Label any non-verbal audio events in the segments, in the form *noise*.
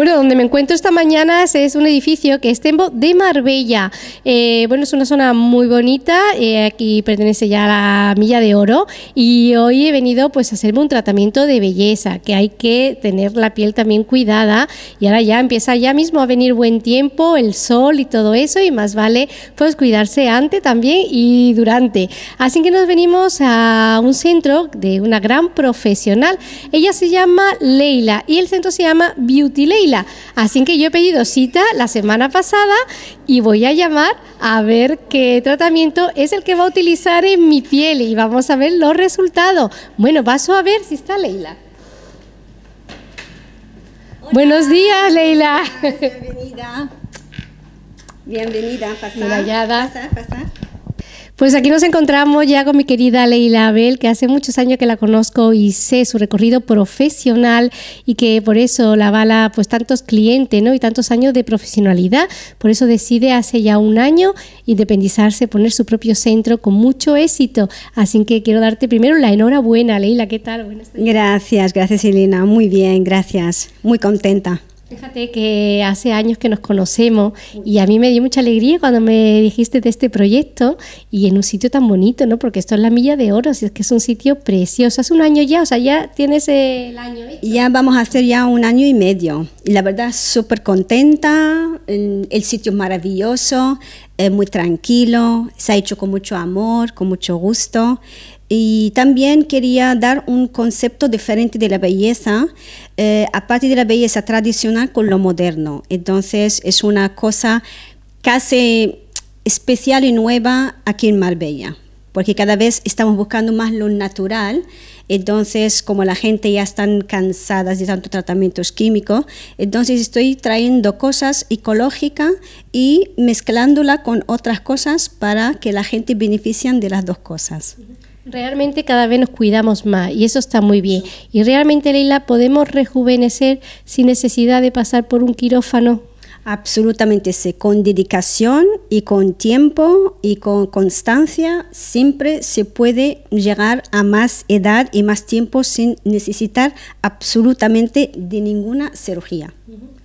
Bueno, donde me encuentro esta mañana es un edificio que es Tembo de Marbella. Eh, bueno, es una zona muy bonita, eh, aquí pertenece ya a la Milla de Oro y hoy he venido pues a hacerme un tratamiento de belleza, que hay que tener la piel también cuidada y ahora ya empieza ya mismo a venir buen tiempo, el sol y todo eso y más vale pues cuidarse antes también y durante. Así que nos venimos a un centro de una gran profesional. Ella se llama Leila y el centro se llama Beauty Leila. Así que yo he pedido cita la semana pasada y voy a llamar a ver qué tratamiento es el que va a utilizar en mi piel y vamos a ver los resultados. Bueno, paso a ver si está Leila. Buenos días, Leila. Bienvenida. Bienvenida, pasada. Pues aquí nos encontramos ya con mi querida Leila Abel, que hace muchos años que la conozco y sé su recorrido profesional y que por eso la avala pues tantos clientes ¿no? y tantos años de profesionalidad. Por eso decide hace ya un año independizarse, poner su propio centro con mucho éxito. Así que quiero darte primero la enhorabuena, Leila. ¿Qué tal? gracias, gracias Elena. Muy bien, gracias. Muy contenta. Fíjate que hace años que nos conocemos y a mí me dio mucha alegría cuando me dijiste de este proyecto y en un sitio tan bonito, ¿no? Porque esto es la Milla de Oro, es que es un sitio precioso. Hace un año ya, o sea, ya tienes el año. Hecho? Ya vamos a hacer ya un año y medio. Y la verdad, súper contenta. El sitio es maravilloso, es muy tranquilo, se ha hecho con mucho amor, con mucho gusto. Y también quería dar un concepto diferente de la belleza, eh, aparte de la belleza tradicional con lo moderno. Entonces es una cosa casi especial y nueva aquí en Marbella, porque cada vez estamos buscando más lo natural. Entonces, como la gente ya está cansada de tantos tratamientos químicos, entonces estoy trayendo cosas ecológicas y mezclándola con otras cosas para que la gente beneficie de las dos cosas. Realmente cada vez nos cuidamos más y eso está muy bien. Y realmente, Leila, podemos rejuvenecer sin necesidad de pasar por un quirófano. Absolutamente sí, con dedicación y con tiempo y con constancia siempre se puede llegar a más edad y más tiempo sin necesitar absolutamente de ninguna cirugía.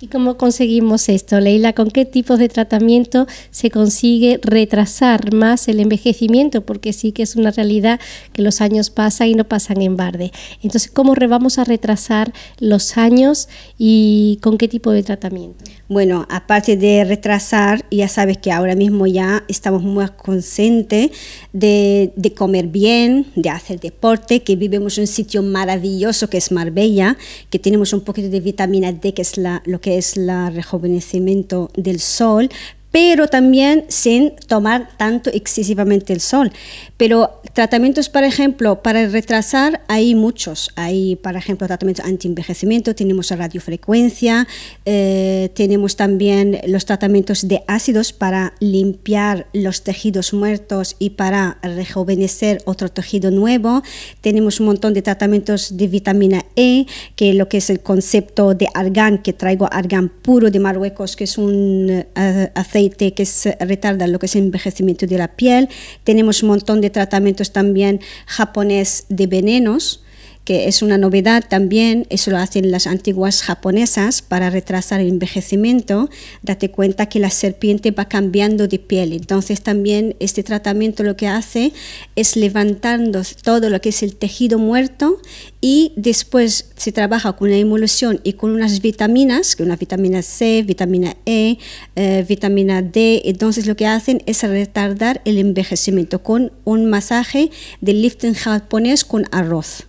¿Y cómo conseguimos esto, Leila? ¿Con qué tipos de tratamiento se consigue retrasar más el envejecimiento? Porque sí que es una realidad que los años pasan y no pasan en barde. Entonces, ¿cómo vamos a retrasar los años y con qué tipo de tratamiento? Bueno, aparte de retrasar, ya sabes que ahora mismo ya estamos muy conscientes de, comer bien, de hacer deporte, que vivimos en un sitio maravilloso que es Marbella, que tenemos un poquito de vitamina D, que es la, lo que es el rejuvenecimiento del sol, pero también sin tomar tanto excesivamente el sol. Pero tratamientos, por ejemplo, para retrasar, hay muchos. Hay, por ejemplo, tratamientos anti-envejecimiento, tenemos radiofrecuencia, eh, tenemos también los tratamientos de ácidos para limpiar los tejidos muertos y para rejuvenecer otro tejido nuevo. Tenemos un montón de tratamientos de vitamina E, que es lo que es el concepto de argán, que traigo argán puro de Marruecos, que es un uh, que retarda lo que es el envejecimiento de la piel. Tenemos un montón de tratamientos también japonés de venenos que es una novedad también, eso lo hacen las antiguas japonesas para retrasar el envejecimiento, date cuenta que la serpiente va cambiando de piel, entonces también este tratamiento lo que hace es levantando todo lo que es el tejido muerto y después se trabaja con una emulsión y con unas vitaminas, que una vitamina C, vitamina E, eh, vitamina D, entonces lo que hacen es retardar el envejecimiento con un masaje de lifting japonés con arroz.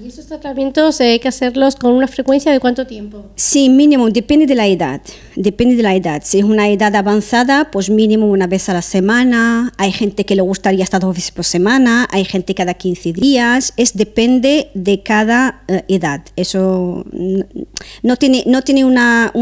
¿Y esos tratamientos eh, hay que hacerlos con una frecuencia de cuánto tiempo? Sí, mínimo, depende de la edad. Depende de la edad. Si es una edad avanzada, pues mínimo una vez a la semana. Hay gente que le gustaría hasta dos veces por semana. Hay gente cada 15 días. Es depende de cada eh, edad. Eso no tiene, no tiene una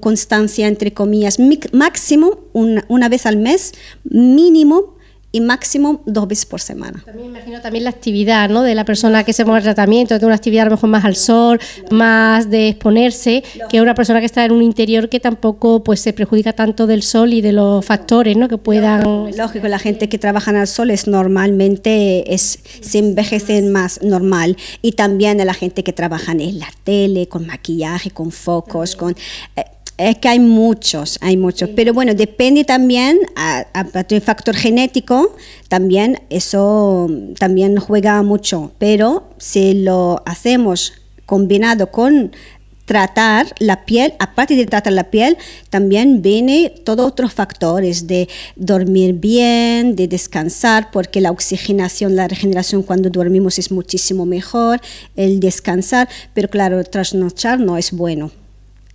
constancia, entre comillas, máximo una, una vez al mes, mínimo y máximo dos veces por semana. También imagino también la actividad de la persona que se mueve al tratamiento, de una actividad a lo mejor más al sol, más de exponerse, que una persona que está en un interior que tampoco pues se perjudica tanto del sol y de los factores ¿no? que puedan... Lógico, la gente que trabaja al sol es normalmente, es, se envejecen más normal y también la gente que trabaja en la tele, con maquillaje, con focos, con... Eh, es que hay muchos, hay muchos. Pero bueno, depende también a, factor genético, también eso también juega mucho. Pero si lo hacemos combinado con tratar la piel, aparte de tratar la piel, también viene todos otros factores de dormir bien, de descansar, porque la oxigenación, la regeneración cuando dormimos es muchísimo mejor, el descansar, pero claro, trasnochar no es bueno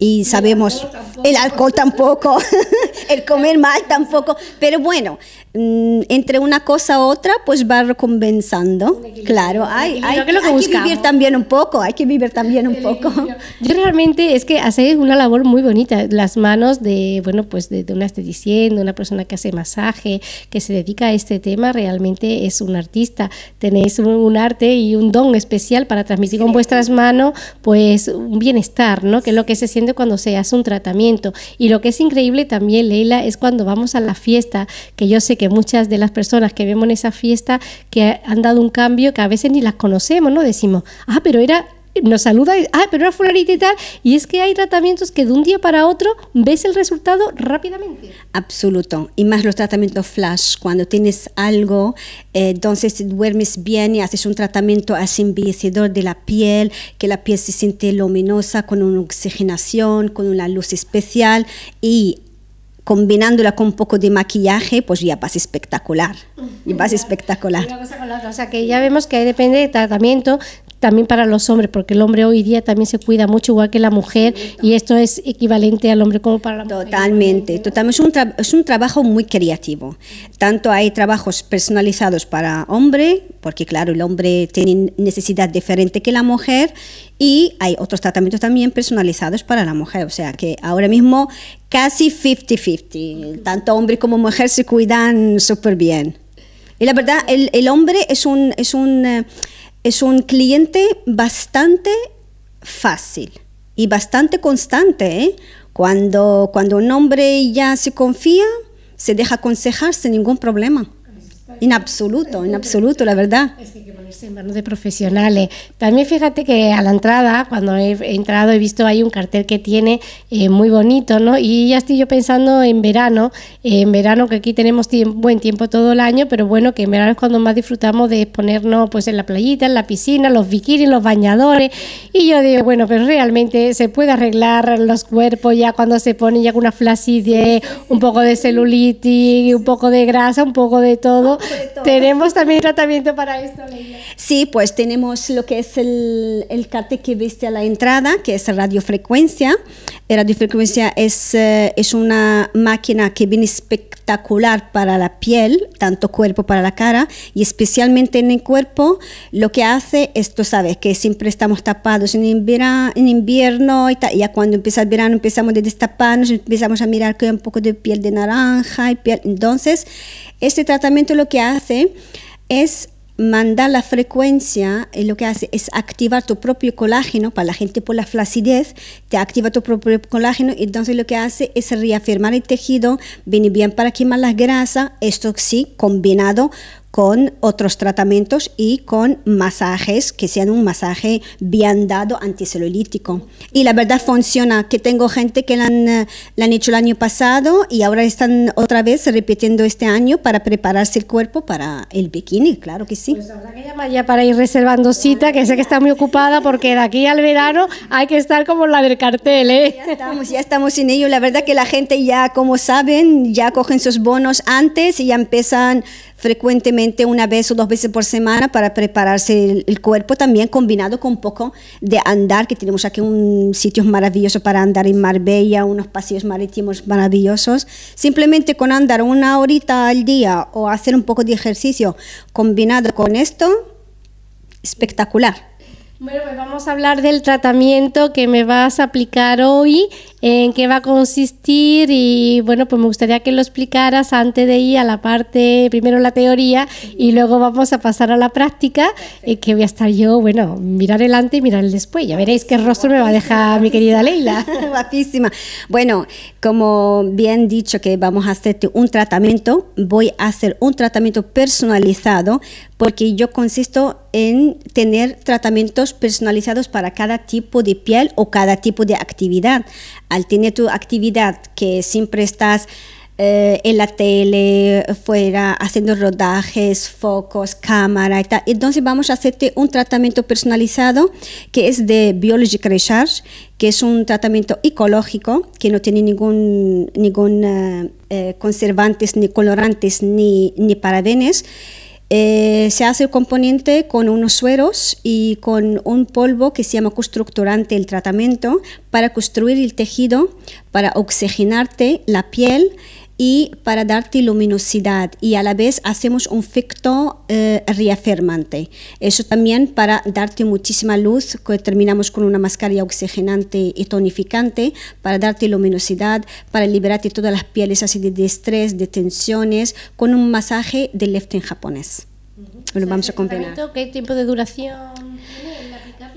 y sabemos el alcohol tampoco, *laughs* el comer mal tampoco, pero bueno, Mm, entre una cosa u otra, pues va recompensando. Claro, hay, hay, que, vivir también un poco, hay que vivir también un poco. *laughs* Yo realmente es que hace una labor muy bonita, las manos de, bueno, pues de, una esteticien, de una persona que hace masaje, que se dedica a este tema, realmente es un artista. Tenéis un, arte y un don especial para transmitir con vuestras manos, pues un bienestar, ¿no? Que es lo que se siente cuando se hace un tratamiento. Y lo que es increíble también, Leila, es cuando vamos a la fiesta, que yo sé que muchas de las personas que vemos en esa fiesta que han dado un cambio que a veces ni las conocemos, ¿no? Decimos, ah, pero era nos saluda, ah, pero era fulanita y tal. Y es que hay tratamientos que de un día para otro ves el resultado rápidamente. Absoluto. Y más los tratamientos flash, cuando tienes algo, eh, entonces duermes bien y haces un tratamiento así de la piel, que la piel se siente luminosa con una oxigenación, con una luz especial y combinándola con un poco de maquillaje, pues ya pasa espectacular. Y pasa espectacular. O sea, que ya vemos que depende del tratamiento, también para los hombres, porque el hombre hoy día también se cuida mucho igual que la mujer y esto es equivalente al hombre como para la mujer. Totalmente, totalmente. Es un, es un trabajo muy creativo. Tanto hay trabajos personalizados para hombre, porque claro, el hombre tiene necesidad diferente que la mujer, y hay otros tratamientos también personalizados para la mujer. O sea que ahora mismo casi 50-50. Tanto hombre como mujer se cuidan súper bien. Y la verdad, el, el hombre es un... Es un eh, es un cliente bastante fácil y bastante constante. ¿eh? Cuando, cuando un hombre ya se confía, se deja aconsejar sin ningún problema. En absoluto, en absoluto, la verdad en manos de profesionales. También fíjate que a la entrada, cuando he entrado, he visto ahí un cartel que tiene eh, muy bonito, ¿no? Y ya estoy yo pensando en verano, eh, en verano que aquí tenemos buen tiempo todo el año, pero bueno, que en verano es cuando más disfrutamos de ponernos pues en la playita, en la piscina, los bikinis, los bañadores. Y yo digo, bueno, pero realmente se puede arreglar los cuerpos ya cuando se pone ya con una flacidez, un poco de celulitis, un poco de grasa, un poco de todo. Tenemos también tratamiento para esto, Leila. Sí, pues tenemos lo que es el, el cartel que viste a la entrada, que es radiofrecuencia. La eh, radiofrecuencia es, eh, es una máquina que viene espectacular para la piel, tanto cuerpo para la cara, y especialmente en el cuerpo, lo que hace esto tú sabes, que siempre estamos tapados en, invierno, en invierno y ya cuando empieza el verano empezamos a destaparnos, empezamos a mirar que hay un poco de piel de naranja y piel. Entonces, este tratamiento lo que hace es mandar la frecuencia, y eh, lo que hace es activar tu propio colágeno, para la gente por la flacidez, te activa tu propio colágeno, y entonces lo que hace es reafirmar el tejido, viene bien para quemar las grasas, esto sí, combinado con otros tratamientos y con masajes que sean un masaje bien dado anticelulítico. Y la verdad funciona, que tengo gente que la han, la hecho el año pasado y ahora están otra vez repitiendo este año para prepararse el cuerpo para el bikini, claro que sí. Pues habrá que ya para ir reservando cita, que sé que está muy ocupada porque de aquí al verano hay que estar como la del cartel, ¿eh? Ya estamos, ya estamos en ello. La verdad que la gente ya, como saben, ya cogen sus bonos antes y ya empiezan frecuentemente una vez o dos veces por semana para prepararse el, cuerpo también combinado con un poco de andar, que tenemos aquí un sitio maravilloso para andar en Marbella, unos pasillos marítimos maravillosos. Simplemente con andar una horita al día o hacer un poco de ejercicio combinado con esto, espectacular. Bueno, pues vamos a hablar del tratamiento que me vas a aplicar hoy, en qué va a consistir y bueno, pues me gustaría que lo explicaras antes de ir a la parte, primero la teoría y luego vamos a pasar a la práctica, eh, que voy a estar yo, bueno, mirar el antes y mirar el después. Ya veréis qué rostro me va a dejar mi querida Leila. *laughs* Guapísima. Bueno, como bien dicho que vamos a hacerte un tratamiento, voy a hacer un tratamiento personalizado porque yo consisto en tener tratamientos personalizados para cada tipo de piel o cada tipo de actividad. Al tener tu actividad que siempre estás eh, en la tele, fuera, haciendo rodajes, focos, cámara y tal. Entonces vamos a hacerte un tratamiento personalizado que es de Biologic Recharge, que es un tratamiento ecológico que no tiene ningún, ningún eh, eh, conservantes, ni colorantes, ni, ni parabenes eh, se hace el componente con unos sueros y con un polvo que se llama constructorante el tratamiento para construir el tejido, para oxigenarte la piel y para darte luminosidad y a la vez hacemos un efecto eh, reafirmante. Eso también para darte muchísima luz, que terminamos con una mascarilla oxigenante y tonificante para darte luminosidad, para liberarte todas las pieles así de, estrés, de tensiones, con un masaje de lifting japonés. Lo vamos a combinar. ¿Qué tiempo de duración?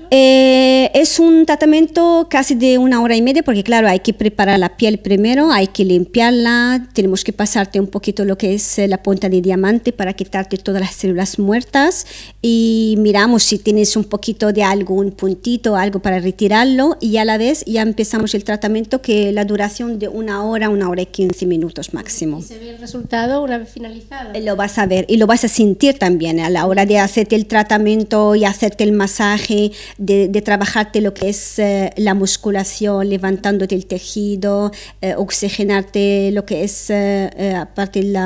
Eh, es un tratamiento casi de una hora y media, porque claro, hay que preparar la piel primero, hay que limpiarla, tenemos que pasarte un poquito lo que es eh, la punta de diamante para quitarte todas las células muertas y miramos si tienes un poquito de algún puntito, algo para retirarlo y a la vez ya empezamos el tratamiento que la duración de una hora, una hora y quince minutos máximo. se ve el resultado una vez finalizado? Eh, lo vas a ver y lo vas a sentir también a la hora de hacerte el tratamiento y hacerte el masaje de, trabajarte lo que es eh, la musculación, levantándote el tejido, eh, oxigenarte lo que es eh, la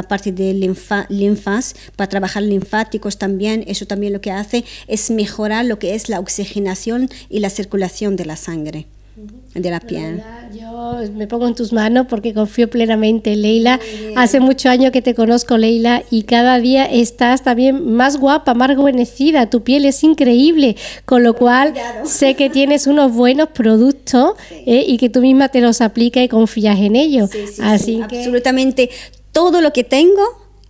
parte de linfas, para trabajar linfáticos también. Eso también lo que hace es mejorar lo que es la oxigenación y la circulación de la sangre de la piel. Yo me pongo en tus manos porque confío plenamente, en Leila. Hace muchos años que te conozco, Leila, y cada día estás también más guapa, más rejuvenecida. Tu piel es increíble, con lo cual sé que tienes unos buenos productos eh, y que tú misma te los aplica y confías en ellos. Así que... absolutamente todo lo que tengo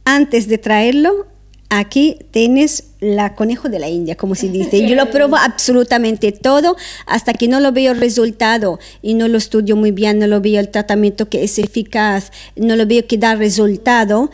antes de traerlo aquí tienes la conejo de la India, como se dice. Yo lo pruebo *laughs* absolutamente todo hasta que no lo veo resultado y no lo estudio muy bien, no lo veo el tratamiento que es eficaz, no lo veo que da resultado.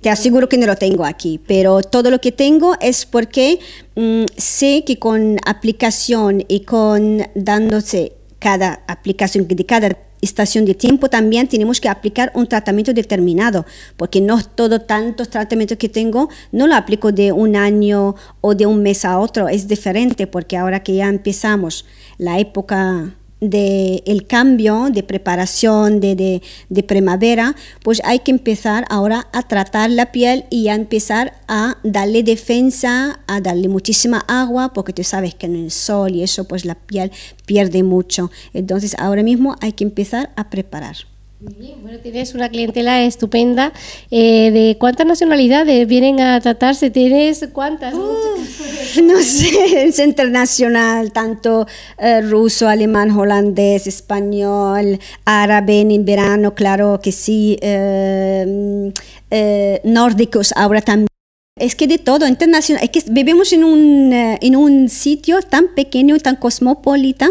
Te aseguro que no lo tengo aquí, pero todo lo que tengo es porque mm, sé que con aplicación y con dándose cada aplicación de cada estación de tiempo también tenemos que aplicar un tratamiento determinado, porque no todos tantos tratamientos que tengo no lo aplico de un año o de un mes a otro, es diferente porque ahora que ya empezamos la época del cambio de preparación de, de, de, primavera, pues hay que empezar ahora a tratar la piel y a empezar a darle defensa, a darle muchísima agua, porque tú sabes que en el sol y eso, pues la piel pierde mucho. Entonces ahora mismo hay que empezar a preparar bueno, tienes una clientela estupenda. Eh, ¿De cuántas nacionalidades vienen a tratarse? ¿Tienes cuántas? no sé, es internacional, tanto eh, ruso, alemán, holandés, español, árabe en verano, claro que sí, eh, nórdicos ahora también. Es que de todo, internacional, es que vivimos en un, en un sitio tan pequeño, y tan cosmopolita,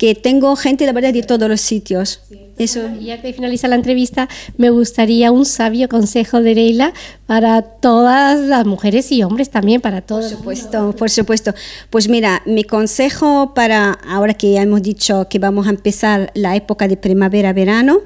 que tengo gente, la verdad, de todos los sitios. Eso. Ya que finaliza la entrevista, me gustaría un sabio consejo de Leila para todas las mujeres y hombres también, para todos. Por supuesto, por supuesto. Pues mira, mi consejo para ahora que ya hemos dicho que vamos a empezar la época de primavera-verano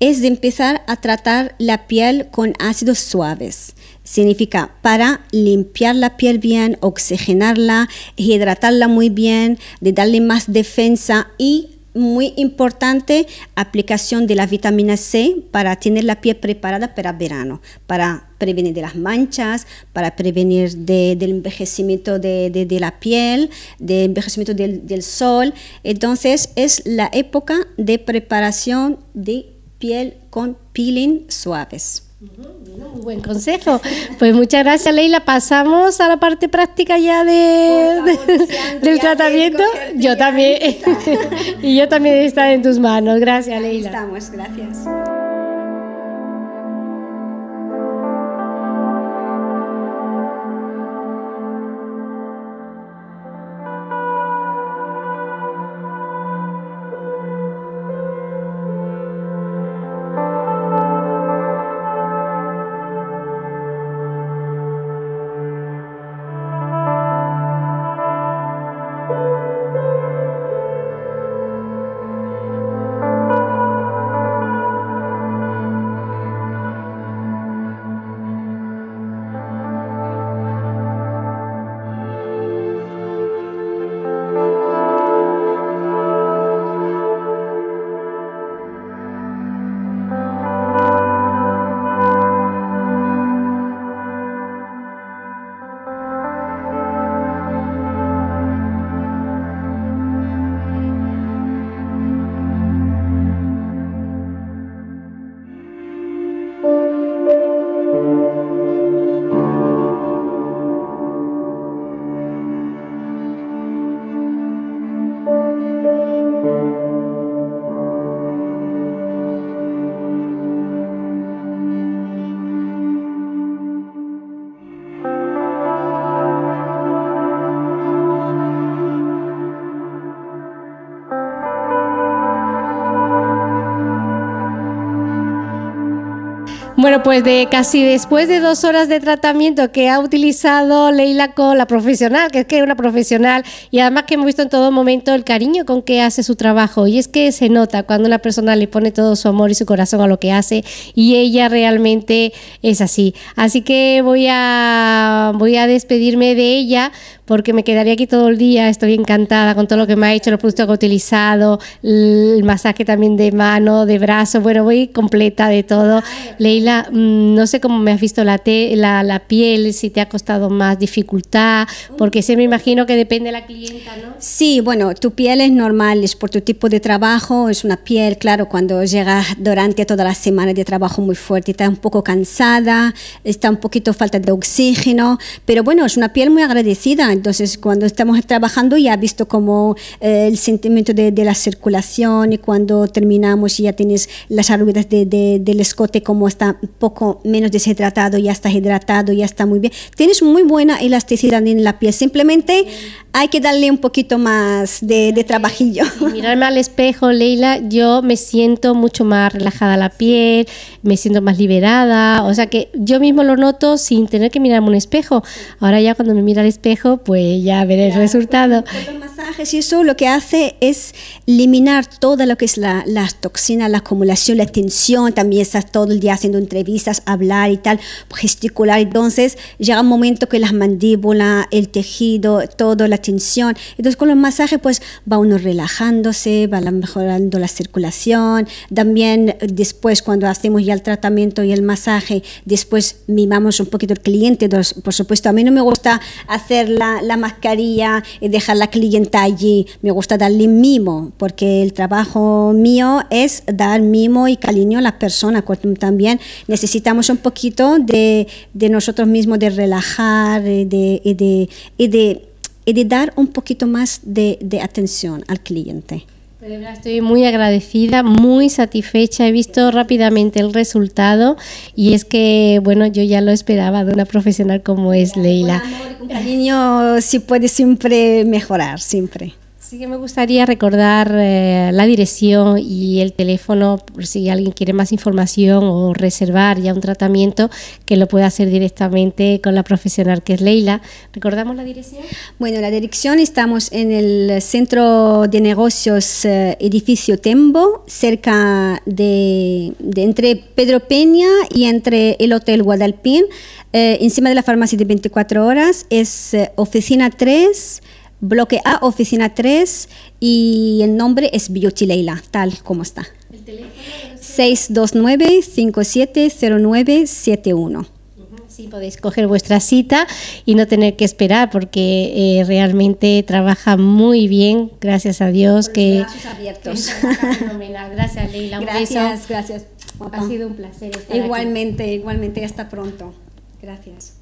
es de empezar a tratar la piel con ácidos suaves significa para limpiar la piel bien, oxigenarla, hidratarla muy bien, de darle más defensa y muy importante aplicación de la vitamina C para tener la piel preparada para verano, para prevenir de las manchas, para prevenir de, del envejecimiento de, la piel, del envejecimiento del, del sol. Entonces es la época de preparación de piel con peeling suaves. Un buen consejo. Pues muchas gracias, Leila. Pasamos a la parte práctica ya de, del tratamiento. Yo también. *laughs* y yo también está en tus manos. Gracias, Leila. estamos, gracias. Bueno, pues de casi después de dos horas de tratamiento que ha utilizado Leila con la profesional, que es que es una profesional y además que hemos visto en todo momento el cariño con que hace su trabajo. Y es que se nota cuando una persona le pone todo su amor y su corazón a lo que hace y ella realmente es así. Así que voy a, voy a despedirme de ella porque me quedaría aquí todo el día, estoy encantada con todo lo que me ha hecho, los productos que he utilizado, el masaje también de mano, de brazo, bueno, voy completa de todo. Leila, mm, no sé cómo me has visto la, la, la piel, si te ha costado más dificultad, porque se me imagino que depende de la clienta, ¿no? Sí, bueno, tu piel es normal, es por tu tipo de trabajo, es una piel, claro, cuando llegas durante todas las semanas de trabajo muy fuerte, está un poco cansada, está un poquito falta de oxígeno, pero bueno, es una piel muy agradecida entonces, cuando estamos trabajando ya has visto como eh, el sentimiento de, la circulación y cuando terminamos ya tienes las arrugas de, del escote como está un poco menos deshidratado, ya está hidratado, ya está muy bien. Tienes muy buena elasticidad en la piel, simplemente hay que darle un poquito más de, trabajillo. Mirarme al espejo, Leila, yo me siento mucho más relajada la piel, me siento más liberada, o sea que yo mismo lo noto sin tener que mirarme un espejo. Ahora ya cuando me mira al espejo, pues ya veré el resultado y eso lo que hace es eliminar todo lo que es la, las toxinas, la acumulación, la tensión. También estás todo el día haciendo entrevistas, hablar y tal, gesticular. Entonces llega un momento que las mandíbulas, el tejido, toda la tensión. Entonces con los masajes pues va uno relajándose, va mejorando la circulación. También después cuando hacemos ya el tratamiento y el masaje, después mimamos un poquito al cliente. Por supuesto, a mí no me gusta hacer la, la mascarilla, eh, dejar la clienta allí. Me gusta darle mimo, porque el trabajo mío es dar mimo y cariño a las personas. También necesitamos un poquito de, nosotros mismos, de relajar, eh, y de, de, dar un poquito más de atención al cliente. Estoy muy agradecida, muy satisfecha. He visto rápidamente el resultado y es que, bueno, yo ya lo esperaba de una profesional como es Leila. Un cariño, si puede siempre mejorar, siempre. Sí que me gustaría recordar eh, la dirección y el teléfono por si alguien quiere más información o reservar ya un tratamiento que lo pueda hacer directamente con la profesional que es Leila. ¿Recordamos la dirección? Bueno, la dirección estamos en el Centro de Negocios eh, Edificio Tembo, cerca de, entre Pedro Peña y entre el Hotel Guadalpín, eh, encima de la farmacia de 24 horas, es oficina 3 bloque A, oficina 3, y el nombre es Leila, tal como está. ¿El teléfono? 629-570971. Sí, podéis coger vuestra cita y no tener que esperar porque eh, realmente trabaja muy bien, gracias a Dios. que, abiertos. Gracias, Leila. Gracias, gracias. Ha sido un placer estar Igualmente, igualmente. Hasta pronto. Gracias.